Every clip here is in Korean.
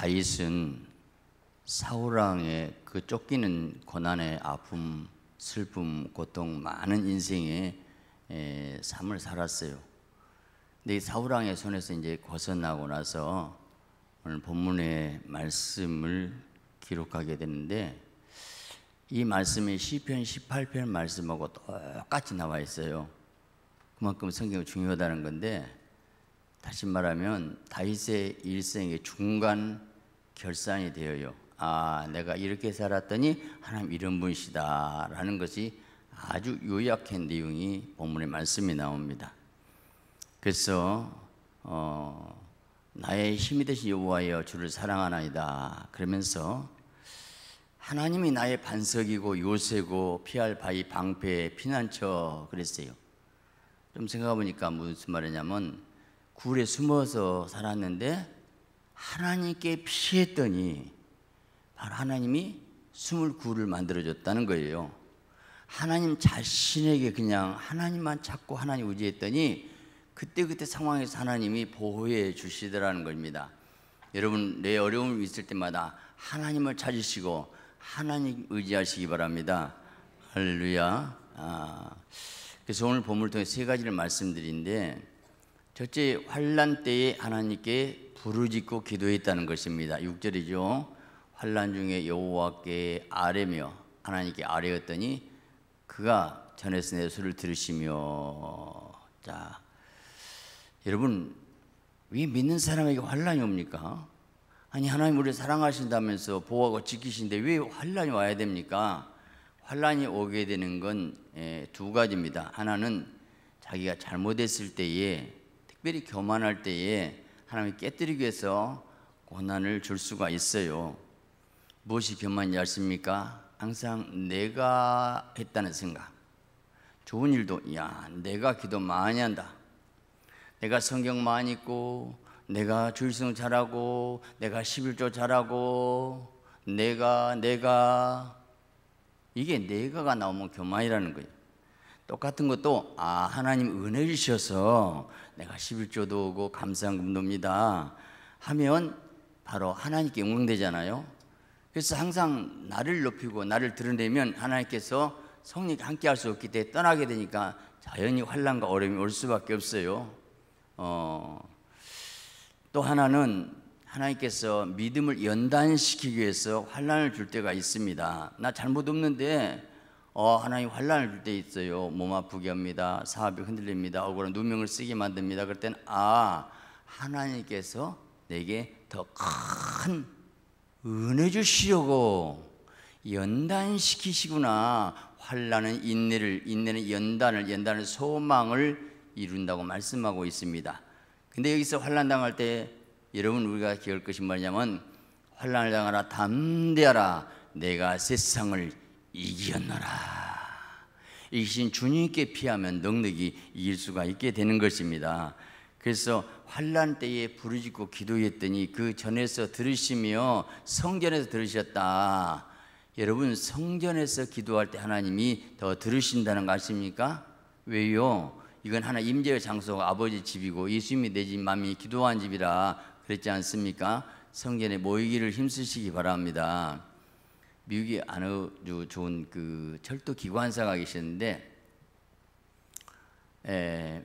다윗은 사울왕의 그 쫓기는 고난의 아픔, 슬픔, 고통 많은 인생의 삶을 살았어요. 근데 사울왕의 손에서 이제 벗어나고 나서 오늘 본문의 말씀을 기록하게 되는데 이 말씀이 시편 18편 말씀하고 똑같이 나와 있어요. 그만큼 성경이 중요하다는 건데 다시 말하면 다윗의 일생의 중간 결산이 되어요. 아, 내가 이렇게 살았더니 하나님 이런 분이시다라는 것이 아주 요약한 내용이 본문의 말씀이 나옵니다. 그래서 어, 나의 힘이 되신 여호와여 주를 사랑하나이다 그러면서 하나님이 나의 반석이고 요새고 피할 바위 방패 피난처 그랬어요. 좀 생각해 보니까 무슨 말이냐면 굴에 숨어서 살았는데 하나님께 피했더니 바로 하나님이 29를 만들어줬다는 거예요. 하나님 자신에게 그냥 하나님만 찾고 하나님 의지했더니 그때그때 상황에서 하나님이 보호해 주시더라는 겁니다. 여러분, 내 어려움이 있을 때마다 하나님을 찾으시고 하나님 의지하시기 바랍니다. 할렐루야. 아, 그래서 오늘 본문을 통해 세 가지를 말씀드린데 첫째, 환란 때에 하나님께 부르짖고 기도했다는 것입니다. 6절이죠. 환난 중에 여호와께 아뢰며 하나님께 아뢰었더니 그가 전에서 내소를 들으시며 자 여러분 왜 믿는 사람에게 환란이 옵니까? 아니 하나님 우리 사랑하신다면서 보호하고 지키신데 왜 환란이 와야 됩니까? 환란이 오게 되는 건두 예, 가지입니다. 하나는 자기가 잘못했을 때에 특별히 교만할 때에 하나님이 깨뜨리기 위해서 고난을 줄 수가 있어요. 무엇이 교만인지 아십니까? 항상 내가 했다는 생각. 좋은 일도 야 내가 기도 많이 한다. 내가 성경 많이 읽고 내가 주일성 잘하고 내가 11조 잘하고 내가 내가 이게 내가가 나오면 교만이라는 거예요. 똑같은 것도 아 하나님 은혜 주셔서 내가 11조도 오고 감상금도입니다 하면 바로 하나님께 영광되잖아요. 그래서 항상 나를 높이고 나를 드러내면 하나님께서 성령과 함께 할 수 없기 때문에 떠나게 되니까 자연히 환란과 어려움이 올 수밖에 없어요. 어, 또 하나는 하나님께서 믿음을 연단시키기 위해서 환란을 줄 때가 있습니다. 나 잘못 없는데 어, 하나님 환란을 줄 때 있어요. 몸 아프게 합니다. 사업이 흔들립니다. 억울한 누명을 쓰게 만듭니다. 그럴 땐 아, 하나님께서 내게 더 큰 은혜 주시려고 연단시키시구나. 환란은 인내를, 인내는 연단을, 연단은 소망을 이룬다고 말씀하고 있습니다. 근데 여기서 환란 당할 때 여러분 우리가 기억할 것이 뭐냐면 환란을 당하라 담대하라 내가 세상을 이기었노라. 이신 주님께 피하면 넉넉히 이길 수가 있게 되는 것입니다. 그래서 환란 때에 부르짖고 기도했더니 그 전에서 들으시며 성전에서 들으셨다. 여러분 성전에서 기도할 때 하나님이 더 들으신다는 거 아십니까? 왜요? 이건 하나 임재의 장소가 아버지 집이고 예수님이 내집 마음이 기도한 집이라 그랬지 않습니까? 성전에 모이기를 힘쓰시기 바랍니다. 미국에 아주 좋은 그 철도 기관사가 계셨는데 에,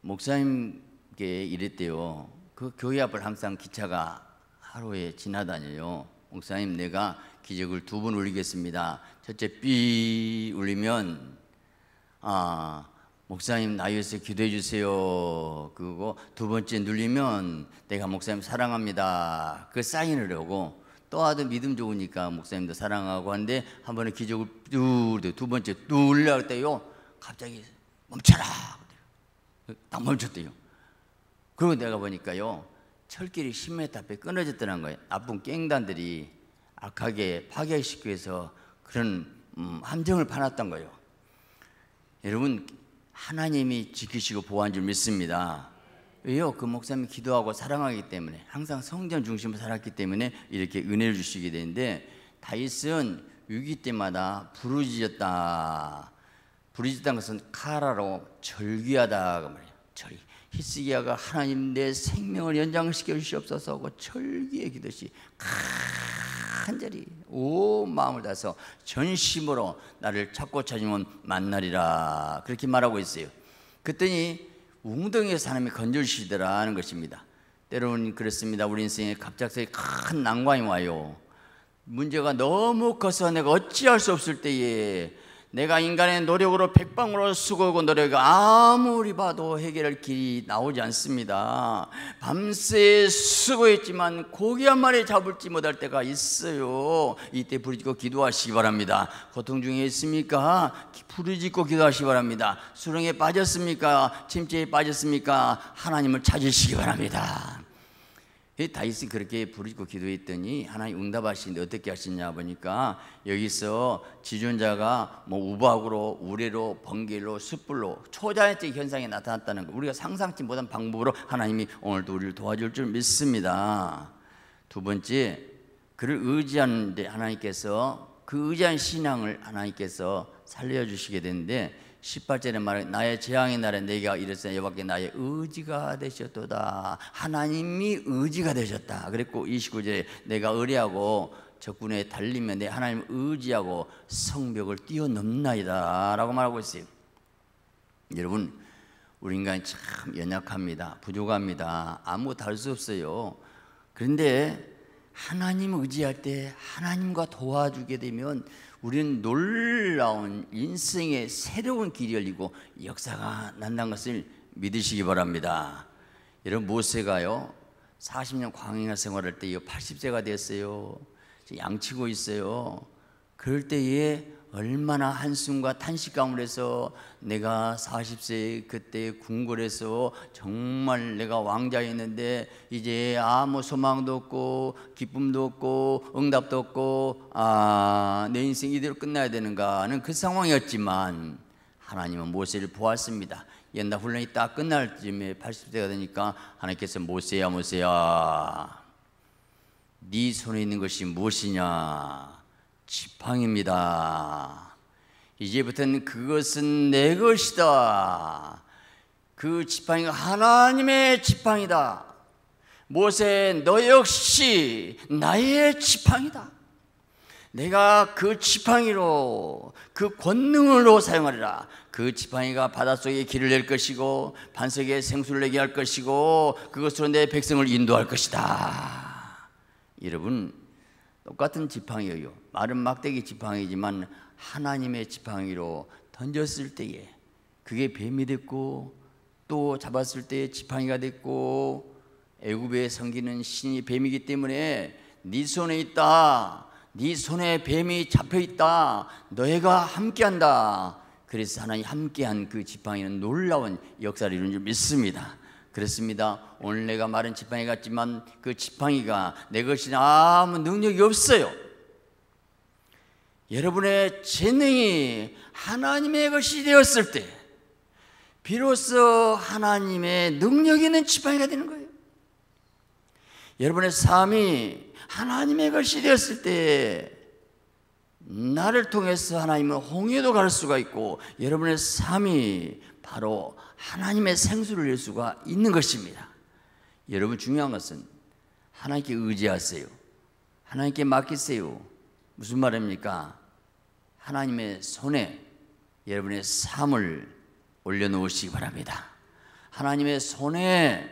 목사님께 이랬대요. 그 교회 앞을 항상 기차가 하루에 지나다녀요. 목사님 내가 기적을 두 번 울리겠습니다. 첫째 삐 울리면 아 목사님 나 위해서 기도해 주세요. 그거두 번째 눌리면 내가 목사님 사랑합니다. 그 사인을 하고 또 하도 믿음 좋으니까 목사님도 사랑하고 한데 한 번에 기적을 뚫두 번째 뚫려 때요 갑자기 멈춰라 딱 멈췄대요 그리고 내가 보니까요 철길이 10m 앞에 끊어졌다는 거예요 나쁜 깽단들이 악하게 파괴시키기 위해서 그런 음, 함정을 파놨던 거예요 여러분 하나님이 지키시고 보호한 줄 믿습니다 왜요? 그 목사님이 기도하고 사랑하기 때문에 항상 성전 중심으로 살았기 때문에 이렇게 은혜를 주시게 되는데 다윗은 위기 때마다 부르짖었다. 부르짖었다는 것은 카라로 절규하다 그말이에절 히스기야가 하나님 내 생명을 연장시켜 주시옵소서 고 절기의 기도시 간절히 오 마음을 다해서 전심으로 나를 찾고 찾으면 만나리라 그렇게 말하고 있어요. 그랬더니 웅덩이에사람이 건져주시더라 는 것입니다. 때로는 그렇습니다. 우리 인생에 갑작스레 큰 난관이 와요. 문제가 너무 커서 내가 어찌할 수 없을 때에 내가 인간의 노력으로 백방으로 수고하고 노력하 아무리 봐도 해결할 길이 나오지 않습니다. 밤새 수고했지만 고기 한 마리 잡을지 못할 때가 있어요. 이때 부르짖고 기도하시기 바랍니다. 고통 중에 있습니까? 부르짖고 기도하시기 바랍니다. 수렁에 빠졌습니까? 침체에 빠졌습니까? 하나님을 찾으시기 바랍니다. 예, 다윗이 그렇게 부르짖고 기도했더니 하나님 응답하시는데 어떻게 하시냐 보니까 여기서 지존자가 뭐 우박으로 우레로 번개로 숯불로 초자연적 현상이 나타났다는 거 우리가 상상치 못한 방법으로 하나님이 오늘도 우리를 도와줄 줄 믿습니다. 두 번째 그를 의지하는데 하나님께서 그 의지한 신앙을 하나님께서 살려주시게 되는데 18절에 말해 나의 재앙의 날에 내가 이르으 여호와께 나의 의지가 되셨도다 하나님이 의지가 되셨다 그랬고 29절에 내가 의뢰하고 적군에 달리면 내 하나님 의지하고 성벽을 뛰어넘나이다 라고 말하고 있어요 여러분 우리 인간이 참 연약합니다 부족합니다 아무 다를 수 없어요 그런데 하나님 의지할 때 하나님과 도와주게 되면 우리는 놀라운 인생의 새로운 길이 열리고 역사가 난다는 것을 믿으시기 바랍니다. 여러분 모세가요 40년 광야 생활할 때 80세가 됐어요. 양치고 있어요. 그럴 때에 얼마나 한숨과 탄식 가운데서 내가 40세 그때 궁궐에서 정말 내가 왕자였는데 이제 아무 소망도 없고 기쁨도 없고 응답도 없고 아, 내 인생 이대로 끝나야 되는가 하는 그 상황이었지만 하나님은 모세를 보았습니다. 옛날 훈련이 딱 끝날 쯤에 80세가 되니까 하나님께서 모세야 모세야 네 손에 있는 것이 무엇이냐 지팡입니다. 이제부터는 그것은 내 것이다. 그 지팡이가 하나님의 지팡이다. 모세 너 역시 나의 지팡이다. 내가 그 지팡이로 그 권능으로 사용하리라. 그 지팡이가 바닷속에 길을 낼 것이고 반석에 생수를 내게 할 것이고 그것으로 내 백성을 인도할 것이다. 여러분 똑같은 지팡이예요. 마른 막대기 지팡이지만 하나님의 지팡이로 던졌을 때에 그게 뱀이 됐고 또 잡았을 때 지팡이가 됐고 애굽에 섬기는 신이 뱀이기 때문에 네 손에 있다. 네 손에 뱀이 잡혀 있다. 너희가 함께한다. 그래서 하나님 함께한 그 지팡이는 놀라운 역사를 이룬 줄 믿습니다. 그렇습니다. 오늘 내가 말은 지팡이 같지만 그 지팡이가 내 것이 아무 능력이 없어요. 여러분의 재능이 하나님의 것이 되었을 때 비로소 하나님의 능력 있는 지팡이가 되는 거예요. 여러분의 삶이 하나님의 것이 되었을 때 나를 통해서 하나님은 홍해도 갈 수가 있고 여러분의 삶이 바로 하나님의 생수를 낼 수가 있는 것입니다. 여러분 중요한 것은 하나님께 의지하세요. 하나님께 맡기세요. 무슨 말입니까? 하나님의 손에 여러분의 삶을 올려놓으시기 바랍니다. 하나님의 손에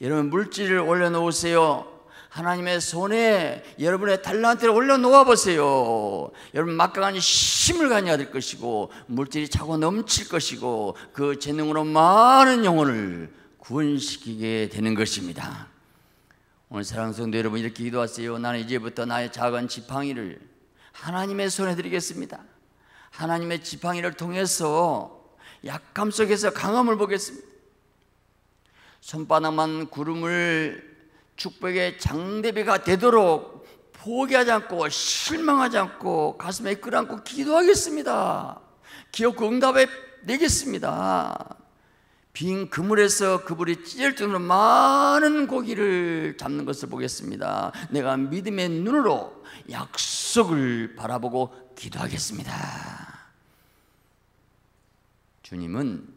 여러분 물질을 올려놓으세요. 하나님의 손에 여러분의 달란트를 올려놓아 보세요. 여러분 막강한 힘을 가져야 될 것이고 물질이 차고 넘칠 것이고 그 재능으로 많은 영혼을 구원시키게 되는 것입니다. 오늘 사랑 성도 여러분 이렇게 기도하세요. 나는 이제부터 나의 작은 지팡이를 하나님의 손에 드리겠습니다. 하나님의 지팡이를 통해서 약함 속에서 강함을 보겠습니다. 손바닥만 구름을 축복의 장대비가 되도록 포기하지 않고 실망하지 않고 가슴에 끌어안고 기도하겠습니다. 기억 그 응답해 내겠습니다. 빈 그물에서 그물이 찢을 정도로 많은 고기를 잡는 것을 보겠습니다. 내가 믿음의 눈으로 약속을 바라보고 기도하겠습니다. 주님은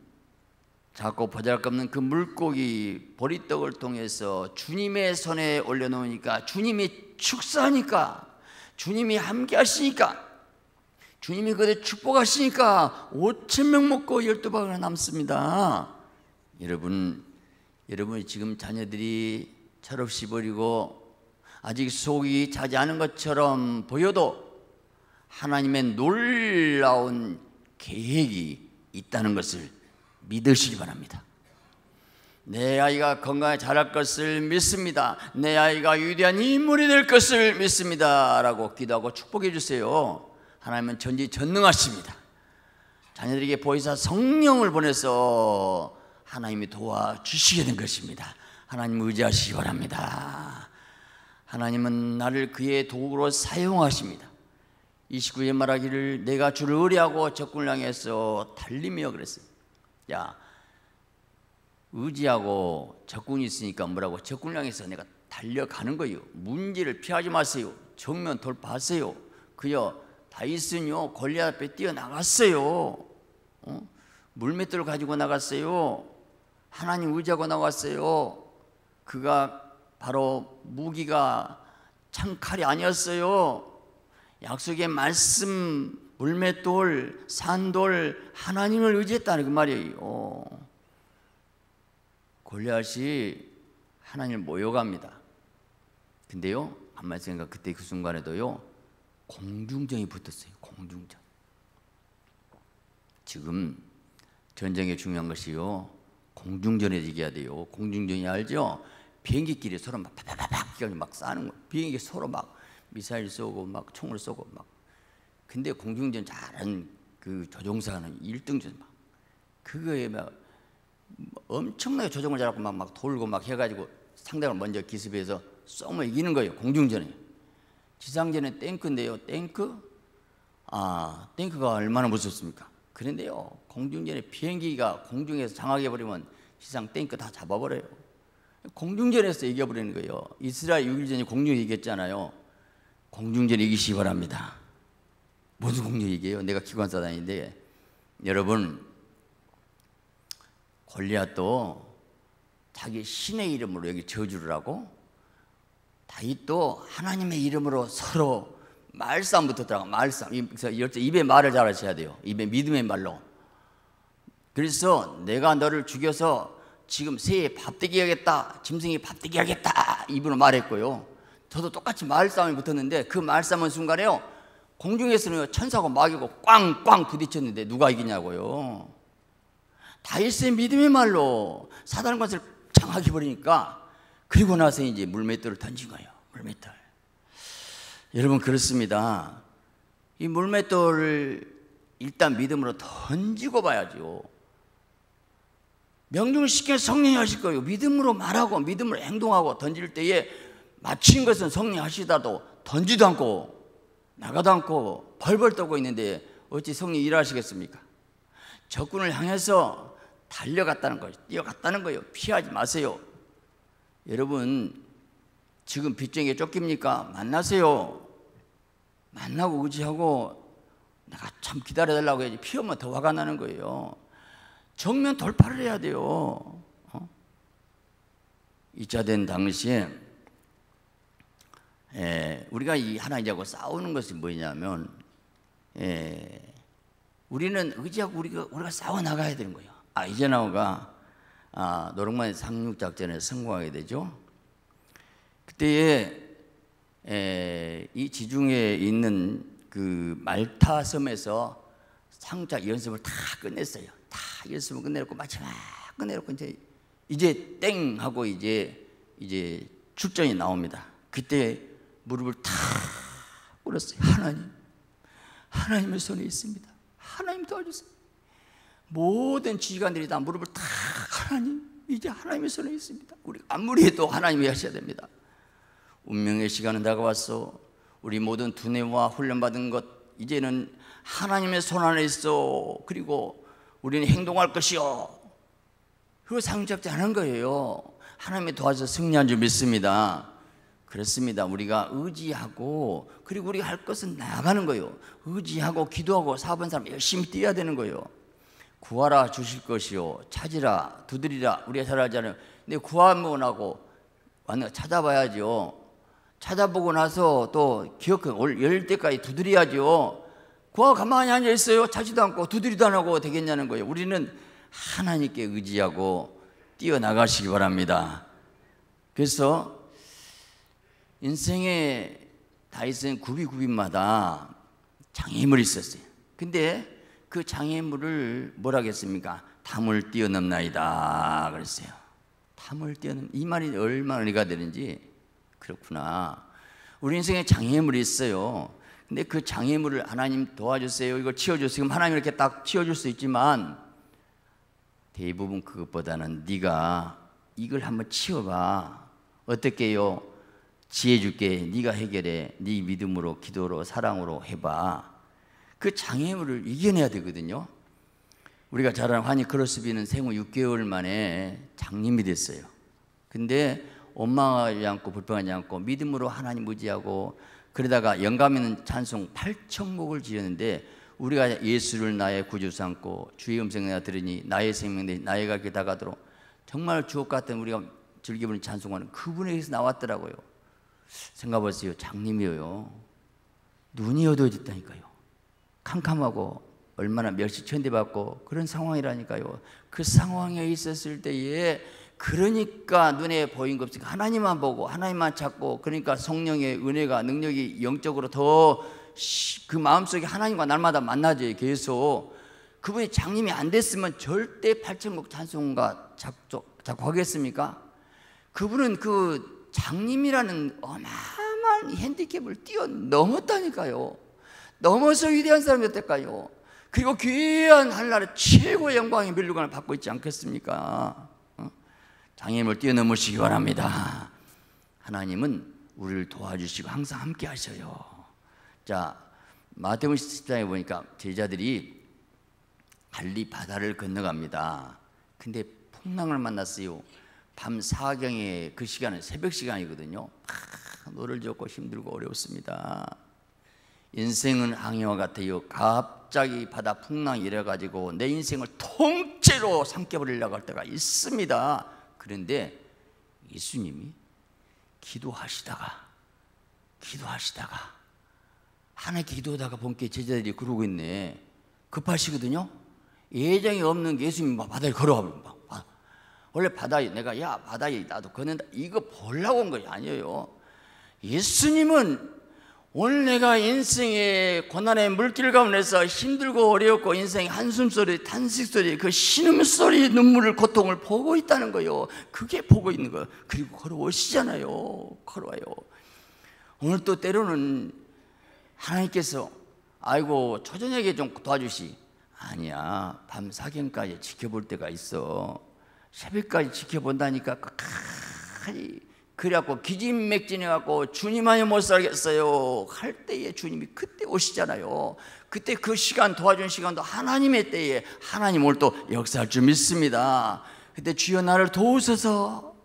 자꾸 보잘것없는 그 물고기 보리떡을 통해서 주님의 손에 올려놓으니까 주님이 축사하니까 주님이 함께 하시니까 주님이 그대 축복하시니까 5천 명 먹고 열두 방울 남습니다. 여러분, 여러분이 지금 자녀들이 철없이 버리고 아직 속이 자지 않은 것처럼 보여도 하나님의 놀라운 계획이 있다는 것을 믿으시기 바랍니다. 내 아이가 건강에 잘할 것을 믿습니다. 내 아이가 위대한 인물이 될 것을 믿습니다. 라고 기도하고 축복해 주세요. 하나님은 전지 전능하십니다. 자녀들에게 보이사 성령을 보내서 하나님이 도와주시게 된 것입니다. 하나님 의지하시기 바랍니다. 하나님은 나를 그의 도구로 사용하십니다. 29절 말하기를 내가 주를 의뢰하고 적군을 향해서 달리며 그랬어요. 야, 의지하고 적군이 있으니까 뭐라고 적군 향에서 내가 달려가는 거요. 문제를 피하지 마세요. 정면 돌파하세요. 그여 다이슨요 골리앗 앞에 뛰어나갔어요. 어? 물맷돌 가지고 나갔어요. 하나님 의지하고 나갔어요. 그가 바로 무기가 창칼이 아니었어요. 약속의 말씀 물맷돌, 산돌, 하나님을 의지했다는 그 말이에요. 골리앗이 하나님을 모여갑니다. 근데요, 아마 생각 그때 그 순간에도요, 공중전이 붙었어요. 공중전. 지금 전쟁의 중요한 것이요, 공중전에 이겨야 돼요. 공중전이 알죠? 비행기끼리 서로 막 팍팍팍 막 쏴는 거. 비행기 서로 막 미사일 쏘고 막 총을 쏘고 막 근데 공중전 잘한 그 조종사는 1등 전막 그거에 막 엄청나게 조종을 잘하고 막, 막 돌고 막 해가지고 상대를 먼저 기습해서 썸을 이기는 거예요 공중전에 지상전에 탱크인데요 탱크 아 탱크가 얼마나 무섭습니까 그런데요 공중전에 비행기가 공중에서 장악해 버리면 지상 탱크 다 잡아버려요 공중전에서 이겨버리는 거예요 이스라엘 6일전이 공중에 이겼잖아요 공중전 이기시기 바랍니다 무슨 공격이에요. 내가 기관사단인데 여러분 골리앗도 자기 신의 이름으로 여기 저주를 하고 다윗도 하나님의 이름으로 서로 말싸움부터 들어가 말싸움. 입에 말을 잘 하셔야 돼요. 입에 믿음의 말로. 그래서 내가 너를 죽여서 지금 새에 밥대기 하겠다. 짐승이 밥대기 하겠다. 입으로 말했고요. 저도 똑같이 말싸움이 붙었는데 그말싸움 순간에요. 공중에서는 천사고 마귀고 꽝꽝 부딪혔는데 누가 이기냐고요. 다윗의 믿음이 말로 사단의 것을 장악해 버리니까 그리고 나서 이제 물맷돌을 던진 거예요. 물맷돌. 여러분 그렇습니다. 이 물맷돌을 일단 믿음으로 던지고 봐야죠. 명중시키 성령이 하실 거예요. 믿음으로 말하고 믿음으로 행동하고 던질 때에 마친 것은 성령이 하시다도 던지도 않고 나가도 않고 벌벌 떨고 있는데 어찌 성령 이 일하시겠습니까? 적군을 향해서 달려갔다는 거예요. 뛰어갔다는 거예요. 피하지 마세요. 여러분 지금 빚쟁이에 쫓깁니까? 만나세요. 만나고 의지하고 내가 참 기다려달라고 해야지 피하면 더 화가 나는 거예요. 정면 돌파를 해야 돼요. 어? 이자된 당시에 에, 예, 우리가 이 하나님하고 싸우는 것이 뭐냐면 에, 예, 우리는 의지하고 우리가 우리가 싸워 나가야 되는 거예요. 아 이제나오가 아, 노롱만 상륙 작전에 성공하게 되죠. 그때에 에, 예, 이 지중해에 있는 그 말타 섬에서 상작 연습을 다 끝냈어요. 다 연습을 끝내놓고 마지막 끝내놓고 이제 이제 땡 하고 이제 이제 출전이 나옵니다. 그때 무릎을 탁 꿇었어요. 하나님, 하나님의 손에 있습니다. 하나님 도와주세요. 모든 지휘관들이 다 무릎을 탁 하나님, 이제 하나님의 손에 있습니다. 우리 아무리 해도 하나님이 하셔야 됩니다. 운명의 시간은 다가왔어. 우리 모든 두뇌와 훈련받은 것 이제는 하나님의 손 안에 있어. 그리고 우리는 행동할 것이요. 그거 상잡지 않은 거예요. 하나님이 도와서 승리한 줄 믿습니다. 그렇습니다. 우리가 의지하고 그리고 우리가 할 것은 나가는 아 거요. 예 의지하고 기도하고 사업한 사람 열심히 뛰어야 되는 거요. 예 구하라 주실 것이요 찾으라 두드리라 우리가 잘 알잖아요. 근데 구하면 하고 완전 찾아봐야죠. 찾아보고 나서 또 기억해 열 때까지 두드려야죠. 구하 가만히 앉아 있어요. 찾지도 않고 두드리도 안 하고 되겠냐는 거예요. 우리는 하나님께 의지하고 뛰어나가시기 바랍니다. 그래서 인생의 다이슨 구비구비마다 장애물이 있었어요. 근데 그 장애물을 뭐라 했습니까? 탐을 뛰어넘나이다 그랬어요. 탐을 뛰어넘 이 말이 얼마나 의가 되는지 그렇구나. 우리 인생에 장애물이 있어요. 근데 그 장애물을 하나님 도와주세요. 이거 치워주세요. 그럼 하나님 이렇게 딱 치워줄 수 있지만 대부분 그것보다는 네가 이걸 한번 치워봐. 어떻게요? 지혜 줄게 네가 해결해 네 믿음으로 기도로 사랑으로 해봐 그 장애물을 이겨내야 되거든요 우리가 잘 아는 환희 크로스비는 생후 6개월 만에 장님이 됐어요 근데 원망하지 않고 불평하지 않고 믿음으로 하나님 무지하고 그러다가 영감 있는 찬송 8천곡을 지었는데 우리가 예수를 나의 구주 삼고 주의 음성 내가 들으니 나의 생명이 나의가게 다가도록 정말 주옥 같은 우리가 즐기는 찬송하는 그분에게서 나왔더라고요 생각해보세요. 장님이요. 눈이 어두워졌다니까요. 캄캄하고 얼마나 멸시천대받고 그런 상황이라니까요. 그 상황에 있었을 때에 그러니까 눈에 보인 것이 하나님만 보고 하나님만 찾고 그러니까 성령의 은혜가 능력이 영적으로 더 그 마음속에 하나님과 날마다 만나죠 계속 그분이 장님이 안 됐으면 절대 8천국 찬송가 작곡하겠습니까? 그분은 그 장님이라는 어마어마한 핸디캡을 뛰어넘었다니까요. 넘어서 위대한 사람이었달까요. 그리고 귀한 한나라 최고의 영광의 면류관을 받고 있지 않겠습니까? 어? 장님을 뛰어넘으시기 바랍니다. 하나님은 우리를 도와주시고 항상 함께 하셔요. 자, 마태복음 장에 보니까 제자들이 갈리 바다를 건너갑니다. 근데 풍랑을 만났어요. 밤4경에그 시간은 새벽 시간이거든요. 아, 노를 젓고 힘들고 어렵습니다. 인생은 항해와 같아요. 갑자기 바다 풍랑이 일가지고내 인생을 통째로 삼켜버리려고 할 때가 있습니다. 그런데 예수님이 기도하시다가 기도하시다가 하나 기도하다가 본 게 제자들이 그러고 있네. 급하시거든요. 예정이 없는 예수님 바다에 걸어가 버립 원래 바다에 내가 야 바다에 나도 걷는다 이거 보려고 온 거야 아니에요. 예수님은 오늘 내가 인생의 고난의 물길 가운데서 힘들고 어려고 인생의 한숨소리, 탄식소리, 그 신음소리, 눈물을, 고통을 보고 있다는 거요. 그게 보고 있는 거 그리고 걸어오시잖아요. 걸어와요. 오늘 또 때로는 하나님께서 아이고 초저녁에 좀 도와주시. 아니야 밤사경까지 지켜볼 때가 있어. 새벽까지 지켜본다니까 끝까지 그래갖고 기진맥진해갖고 주님 하니못 살겠어요 할 때에 주님이 그때 오시잖아요 그때 그 시간 도와준 시간도 하나님의 때에 하나님 오늘 또 역사할 줄 믿습니다 그때 주여 나를 도우소서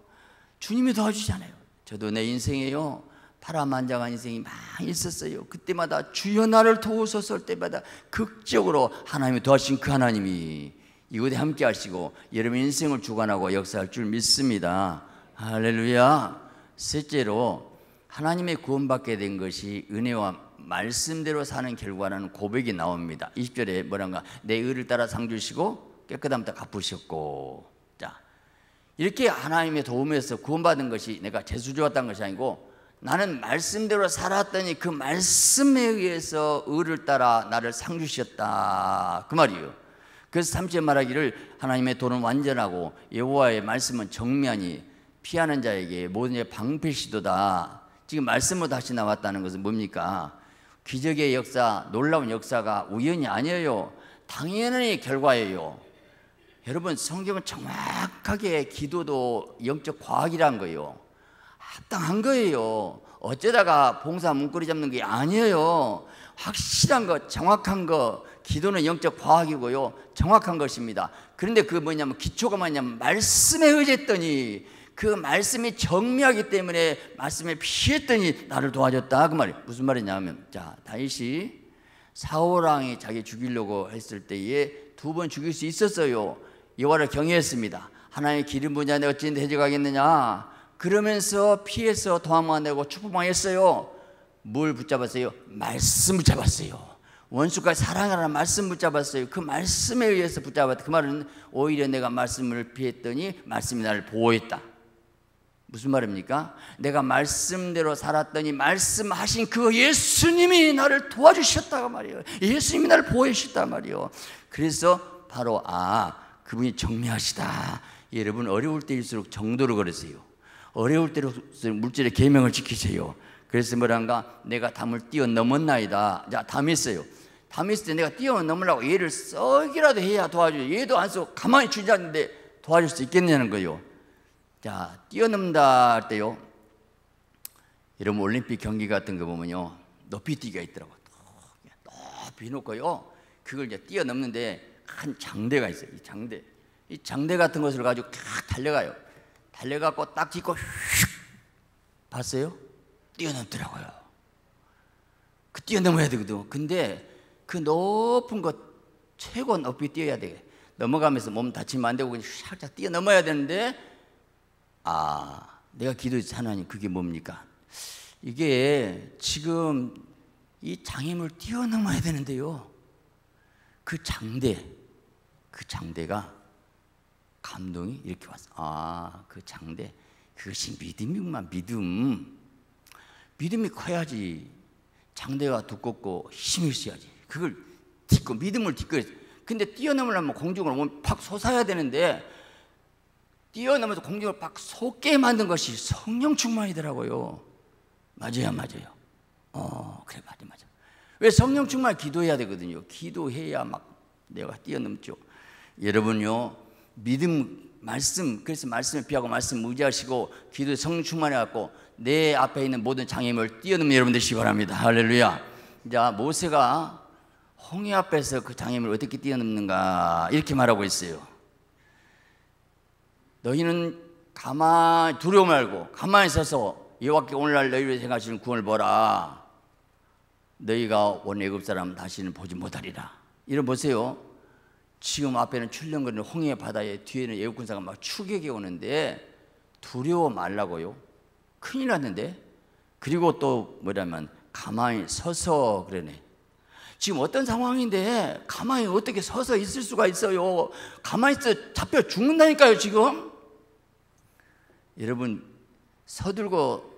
주님이 도와주잖아요 저도 내 인생에요 파란만장한 인생이 많이 있었어요 그때마다 주여 나를 도우소서 할 때마다 극적으로 하나님이 도와주신 그 하나님이 이곳에 함께 하시고 여러분 인생을 주관하고 역사할 줄 믿습니다. 할렐루야. 셋째로 하나님의 구원받게 된 것이 은혜와 말씀대로 사는 결과라는 고백이 나옵니다. 20절에 뭐란가 내 의를 따라 상 주시고 깨끗함부터 갚으셨고 자 이렇게 하나님의 도움에서 구원받은 것이 내가 재수 좋았던 것이 아니고 나는 말씀대로 살았더니 그 말씀에 의해서 의를 따라 나를 상 주셨다 그 말이에요. 그래서 3절 말하기를 하나님의 도는 완전하고 여호와의 말씀은 정면이 피하는 자에게 모든 의 방패시도다. 지금 말씀으로 다시 나왔다는 것은 뭡니까? 기적의 역사, 놀라운 역사가 우연이 아니에요. 당연히 결과예요. 여러분 성경은 정확하게 기도도 영적 과학이란 거예요. 합당한 거예요. 어쩌다가 봉사 문고리 잡는 게 아니에요. 확실한 거, 정확한 거, 기도는 영적 과학이고요. 정확한 것입니다. 그런데 그 뭐냐면 기초가 뭐냐면 말씀에 의지했더니 그 말씀이 정밀하기 때문에 말씀에 피했더니 나를 도와줬다. 그 말이 무슨 말이냐면 자, 다윗이 사울 왕이 자기 죽이려고 했을 때에 두 번 죽일 수 있었어요. 여호와를 경외했습니다. 하나님의 기름 부자 내가 어찌 해져가겠느냐. 그러면서 피해서 도망만 내고 축복만 했어요. 뭘 붙잡았어요? 말씀 붙잡았어요. 원수가 사랑하라 말씀 붙잡았어요. 그 말씀에 의해서 붙잡았다. 그 말은 오히려 내가 말씀을 피했더니 말씀이 나를 보호했다. 무슨 말입니까? 내가 말씀대로 살았더니 말씀하신 그 예수님이 나를 도와주셨다고 말이에요. 예수님이 나를 보호해셨단 말이에요. 그래서 바로 아 그분이 정리하시다. 여러분 어려울 때일수록 정도를 걸으세요. 어려울 때일수록 물질의 계명을 지키세요. 그래서 뭐란가 내가 담을 뛰어넘었나이다. 자, 담했어요. 밤이 있을 때 내가 뛰어넘으려고 얘를 썩이라도 해야 도와줘 얘도 안 쓰고 가만히 주저앉는데 도와줄 수 있겠냐는 거예요. 자, 뛰어넘다 는할 때요. 여러분 올림픽 경기 같은 거 보면요. 높이 뛰기가 있더라고요. 높이 놓고요. 그걸 이제 뛰어넘는데 한 장대가 있어요. 이 장대. 이 장대 같은 것을 가지고 탁 달려가요. 달려가고 딱 짚고 휙 봤어요? 뛰어넘더라고요. 그 뛰어넘어야 되거든. 근데 그 높은 곳 최고는 업이 뛰어야 돼. 넘어가면서 몸 다치면 안 되고 그냥 살짝 뛰어 넘어야 되는데 아 내가 기도해서 하나님 그게 뭡니까? 이게 지금 이 장애물 뛰어넘어야 되는데요. 그 장대, 그 장대가 감동이 이렇게 왔어. 아, 그 장대. 그것이 믿음이구만, 믿음. 믿음이 커야지. 장대가 두껍고 힘이 있어야지. 그걸 딛고 믿음을 딛고 근데 뛰어넘으려면 공중을 몸이 팍 솟아야 되는데 뛰어넘어서 공중을 팍 솟게 만든 것이 성령 충만이더라고요. 맞아요, 맞아요. 어, 그래, 맞아, 맞아. 왜 성령 충만 기도해야 되거든요. 기도해야 막 내가 뛰어넘죠. 여러분요, 믿음, 말씀, 그래서 말씀을 피하고 말씀 무지하시고 기도 성령 충만해갖고 내 앞에 있는 모든 장애물 뛰어넘는 여러분 되시기 바랍니다. 할렐루야. 자, 모세가 홍해 앞에서 그 장애물을 어떻게 뛰어넘는가 이렇게 말하고 있어요. 너희는 가만 두려워 말고 가만히 서서 여호와께 오늘날 너희를 생각하시는 구원을 보라. 너희가 원 애굽 사람 다시는 보지 못하리라. 이런 보세요. 지금 앞에는 출렁거리는 홍해 바다에 뒤에는 애굽 군사가 막 추격해 오는데 두려워 말라고요. 큰일 났는데. 그리고 또 뭐냐면 가만히 서서 그러네. 지금 어떤 상황인데 가만히 어떻게 서서 있을 수가 있어요? 가만히 있어 잡혀 죽는다니까요, 지금. 여러분 서둘고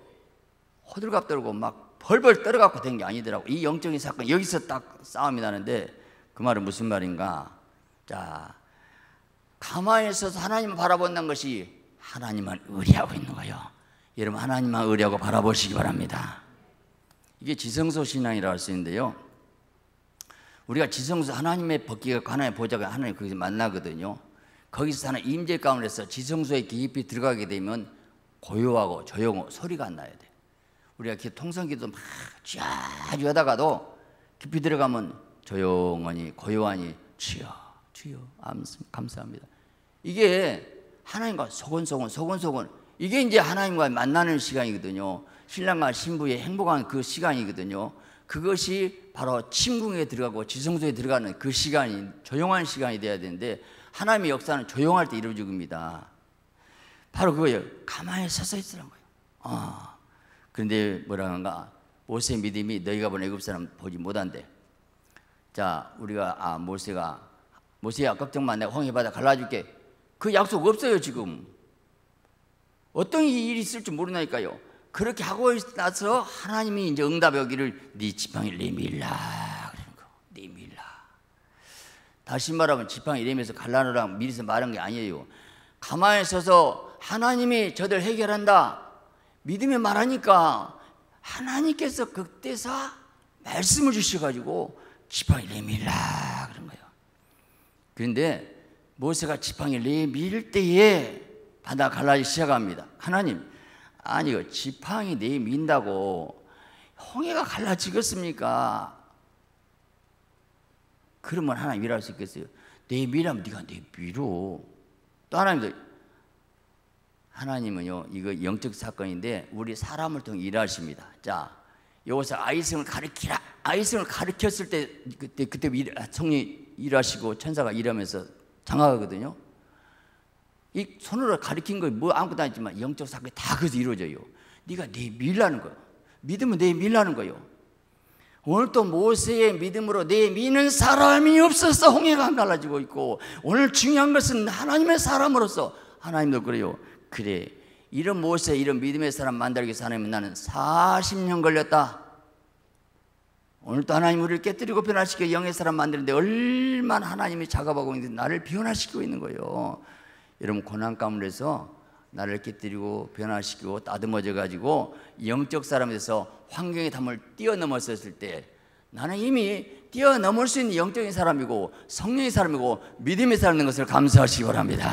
호들갑떨고 막 벌벌 떨어갖고 된 게 아니더라고. 이 영적인 사건 여기서 딱 싸움이 나는데 그 말은 무슨 말인가? 자, 가만히 서서 하나님을 바라본다는 것이 하나님만 의뢰하고 있는 거예요. 여러분 하나님만 의뢰하고 바라보시기 바랍니다. 이게 지성소 신앙이라고 할 수 있는데요. 우리가 지성소 하나님의 벗기가 하나님의 보좌가 하나님 거기서 만나거든요. 거기서 하는 임재 가운데서 지성소에 깊이 들어가게 되면 고요하고 조용하고 소리가 안 나야 돼. 우리가 통성기도 막쫙 하다가도 깊이 들어가면 조용하니 고요하니 주여 주여 감사합니다. 이게 하나님과 소곤소곤 소곤소곤 이게 이제 하나님과 만나는 시간이거든요. 신랑과 신부의 행복한 그 시간이거든요. 그것이 바로 침공에 들어가고 지성소에 들어가는 그 시간이 조용한 시간이 돼야 되는데 하나님의 역사는 조용할 때 이루어집니다. 바로 그거예요. 가만히 서서 있으라 거예요. 아, 그런데 뭐라는가? 모세의 믿음이 너희가 본 애굽 사람 보지 못한대. 자, 우리가 아 모세가 모세야 걱정만 내가 홍해 바다 갈라줄게. 그 약속 없어요 지금. 어떤 일이 있을지 모르니까요. 그렇게 하고 나서 하나님이 이제 응답하기를 네 지팡이 내밀라 그러는 거. 내밀라. 다시 말하면 지팡이 내면서 갈라노랑 미리서 말한 게 아니에요. 가만히 서서 하나님이 저들 해결한다. 믿음에 말하니까 하나님께서 극대사 말씀을 주셔가지고 지팡이 내밀라 그런 거예요. 그런데 모세가 지팡이 내밀 때에 바다 갈라지기 시작합니다. 하나님 아니요, 지팡이 내민다고 홍해가 갈라지겠습니까? 그러면 하나님 일할 수 있겠어요? 내밀하면 네가 내밀어. 또 하나님도 하나님은요, 이거 영적 사건인데 우리 사람을 통해 일하십니다. 자, 여기서 아이성을 가르키라. 아이성을 가르켰을 때 그때 그때 아, 성령 일하시고 천사가 일하면서 장악하거든요. 이 손으로 가리킨 거 뭐 아무것도 아니지만 영적 사건 다 그래서 이루어져요. 네가 내 네 밀라는 거요. 믿으면 내 밀라는 거요. 오늘도 모세의 믿음으로 내 미는 사람이 없어서 홍해가 갈라지고 있고 오늘 중요한 것은 하나님의 사람으로서 하나님도 그래요. 그래 이런 모세 이런 믿음의 사람 만들기 위해서 하나님 나는 40년 걸렸다. 오늘도 하나님 우리를 깨뜨리고 변화시켜 영의 사람 만드는데 얼마나 하나님이 작업하고 있는데 나를 변화시키고 있는 거예요. 여러분 고난 가운데서 나를 깨뜨리고 변화시키고 따듬어져 가지고 영적 사람에서 환경의 담을 뛰어넘었을 때 나는 이미 뛰어넘을 수 있는 영적인 사람이고 성령의 사람이고 믿음의 사람인 것을 감사하시기 바랍니다.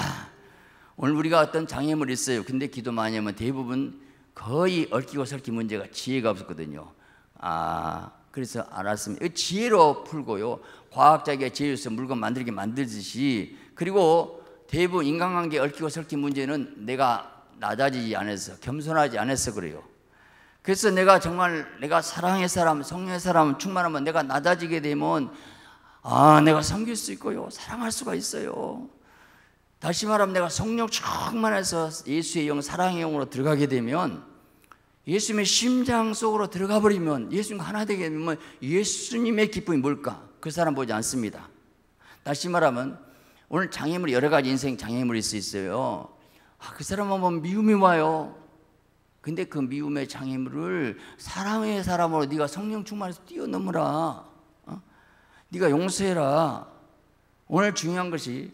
오늘 우리가 어떤 장애물이 있어요. 근데 기도 많이 하면 대부분 거의 얽히고 설기 문제가 지혜가 없었거든요. 아, 그래서 알았습니다. 지혜로 풀고요. 과학자에게 지혜로서 물건 만들게 만들듯이 그리고 대부분 인간관계 얽히고 설킨 문제는 내가 낮아지지 않아서 겸손하지 않아서 그래요. 그래서 내가 정말 내가 사랑의 사람, 성령의 사람 충만하면 내가 낮아지게 되면 아, 내가 섬길 수 있고요. 사랑할 수가 있어요. 다시 말하면 내가 성령 충만해서 예수의 영, 사랑의 영으로 들어가게 되면 예수님의 심장 속으로 들어가 버리면 예수님과 하나 되게 되면 예수님의 기쁨이 뭘까? 그 사람 보지 않습니다. 다시 말하면 오늘 장애물 여러 가지 인생 장애물일수 있어요. 아, 그 사람 하면 미움이 와요. 근데 그 미움의 장애물을 사랑의 사람으로 네가 성령 충만해서 뛰어넘어라. 어? 네가 용서해라. 오늘 중요한 것이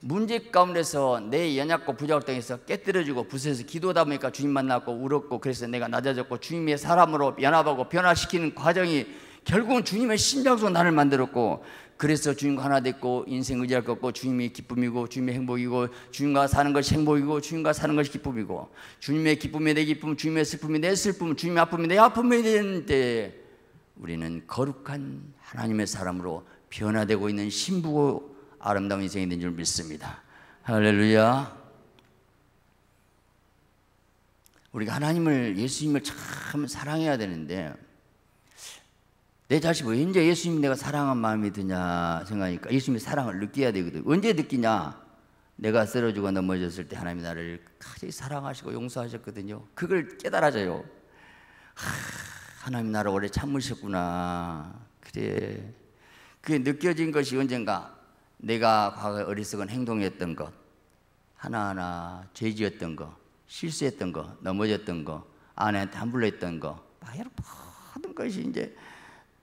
문제 가운데서 내 연약고 부자국에서 깨뜨려주고 부서에서 기도다 보니까 주님 만났고 울었고 그래서 내가 낮아졌고 주님의 사람으로 연합하고 변화시키는 과정이 결국은 주님의 신장으 나를 만들었고 그래서 주님과 하나 됐고 인생 의지할 것고 주님이 기쁨이고 주님의 행복이고 주님과 사는 것이 행복이고 주님과 사는 것이 기쁨이고 주님의 기쁨이 내 기쁨 주님의 슬픔이 내 슬픔 주님의 아픔이 내 아픔이 되는 데 우리는 거룩한 하나님의 사람으로 변화되고 있는 신부고 아름다운 인생이 된 줄 믿습니다 할렐루야 우리가 하나님을 예수님을 참 사랑해야 되는데 내 자식 을 언제 예수님 내가 사랑한 마음이 드냐 생각하니까 예수님의 사랑을 느껴야 되거든. 언제 느끼냐? 내가 쓰러지고 넘어졌을 때 하나님이 나를 가장 사랑하시고 용서하셨거든요. 그걸 깨달아져요. 하, 나님 나를 오래 참으셨구나. 그래. 그게 느껴진 것이 언젠가 내가 과거 어리석은 행동했던 것, 하나하나 죄지었던 것, 실수했던 것, 넘어졌던 것, 아내한테 함부로 했던 것, 모든 것이 이제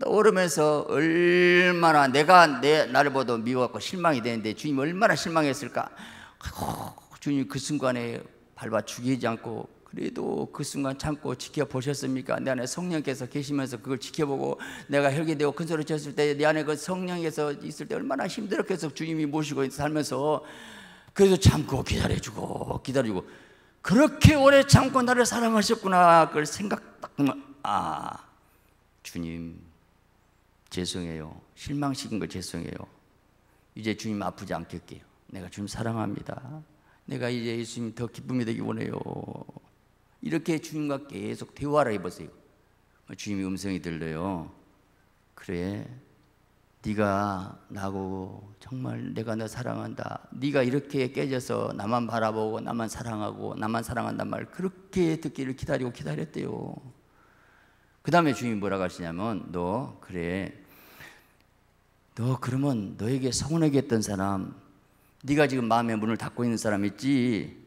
떠오르면서 얼마나 내가 내 나를 보도 미워하고 실망이 되는데 주님 얼마나 실망했을까. 주님 그 순간에 밟아 죽이지 않고 그래도 그 순간 참고 지켜보셨습니까? 내 안에 성령께서 계시면서 그걸 지켜보고 내가 혈기되고 큰 소리 쳤을 때 내 안에 그 성령께서 있을 때 얼마나 힘들었겠어 주님이 모시고 살면서 그래도 참고 기다려주고 기다리고 그렇게 오래 참고 나를 사랑하셨구나 그걸 생각 딱아 주님 죄송해요. 실망시킨 걸 죄송해요. 이제 주님 아프지 않게할게요 내가 주님 사랑합니다. 내가 이제 예수님 더 기쁨이 되기 원해요. 이렇게 주님과 계속 대화를 해보세요. 주님이 음성이 들려요. 그래, 네가 나고 정말 내가 너 사랑한다. 네가 이렇게 깨져서 나만 바라보고 나만 사랑하고 나만 사랑한단 말 그렇게 듣기를 기다리고 기다렸대요. 그 다음에 주님이 뭐라고 하시냐면 너 그래 너 그러면 너에게 서운하게 했던 사람, 네가 지금 마음의 문을 닫고 있는 사람 있지.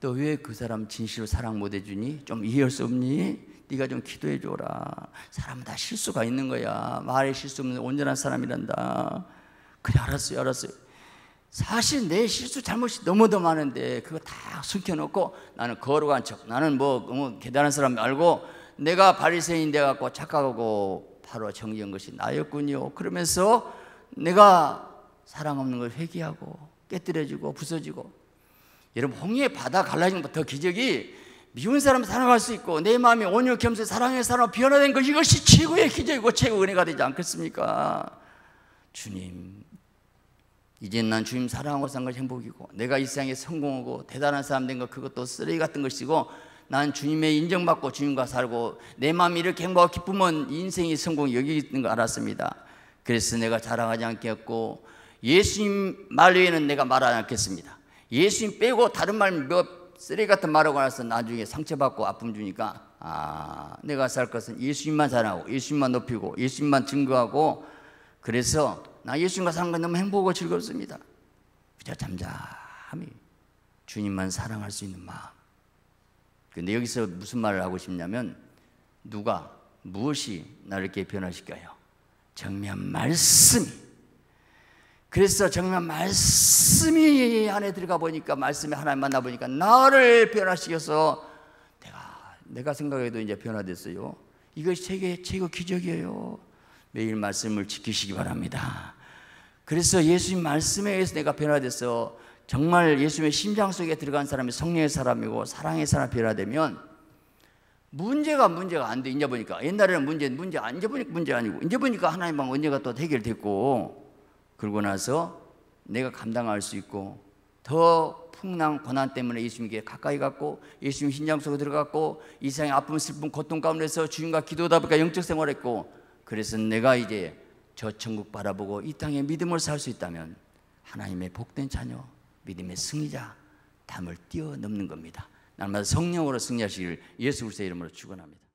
너 왜 그 사람 진실로 사랑 못 해주니? 좀 이해할 수 없니? 네가 좀 기도해 줘라. 사람은 다 실수가 있는 거야. 말에 실수 없는 온전한 사람이란다. 그래 알았어요, 알았어요. 사실 내 실수 잘못이 너무도 많은데 그거 다 숨겨놓고 나는 거룩한 척, 나는 뭐 너무 뭐 대단한 사람 알고 내가 바리새인 돼 갖고 착각하고 바로 정지한 것이 나였군요. 그러면서 내가 사랑 없는 걸 회개하고 깨뜨려지고 부서지고 여러분 홍해 바다 갈라진 것더 기적이 미운 사람을 사랑할 수 있고 내 마음이 온유 겸손 사랑의 사람으로 변화된 것 이것이 최고의 기적이고 최고 의 은혜가 되지 않겠습니까? 주님 이제 난 주님 사랑하고 산걸 행복이고 내가 이 세상에 성공하고 대단한 사람 된 것 그것도 쓰레기 같은 것이고 난 주님의 인정받고 주님과 살고 내 마음이 이렇게 행복하고 기쁘면 인생이 성공 이 여기 있는 걸 알았습니다 그래서 내가 자랑하지 않겠고 예수님 말 외에는 내가 말하지 않겠습니다. 예수님 빼고 다른 말몇 뭐 쓰레기 같은 말하고 나서 나중에 상처받고 아픔 주니까 아 내가 살 것은 예수님만 자랑하고 예수님만 높이고 예수님만 증거하고 그래서 나 예수님과 사는 건 너무 행복하고 즐겁습니다. 그저 잠잠히 주님만 사랑할 수 있는 마음. 근데 여기서 무슨 말을 하고 싶냐면 누가 무엇이 나를 이렇게 변화시켜요? 정면 말씀이. 그래서 정면 말씀이 안에 들어가 보니까 말씀이 하나님 만나 보니까 나를 변화시켜서 내가 내가 생각해도 이제 변화됐어요. 이것이 세계 최고 기적이에요. 매일 말씀을 지키시기 바랍니다. 그래서 예수님 말씀에 의해서 내가 변화돼서 정말 예수님의 심장 속에 들어간 사람이 성령의 사람이고 사랑의 사람 변화되면 문제가 문제가 안 돼, 이제 보니까. 옛날에는 문제, 문제, 이제 보니까 문제 아니고. 이제 보니까 하나님만 언제가 또 해결됐고. 그러고 나서 내가 감당할 수 있고, 더 풍랑 고난 때문에 예수님께 가까이 갔고, 예수님 신장 속에 들어갔고, 이상의 아픔, 슬픔, 고통 가운데서 주님과 기도하다 보니까 영적 생활했고, 그래서 내가 이제 저 천국 바라보고 이 땅에 믿음을 살 수 있다면 하나님의 복된 자녀, 믿음의 승리자, 담을 뛰어넘는 겁니다. 날마다 성령으로 승리하시기를 예수 그리스도의 이름으로 축원합니다.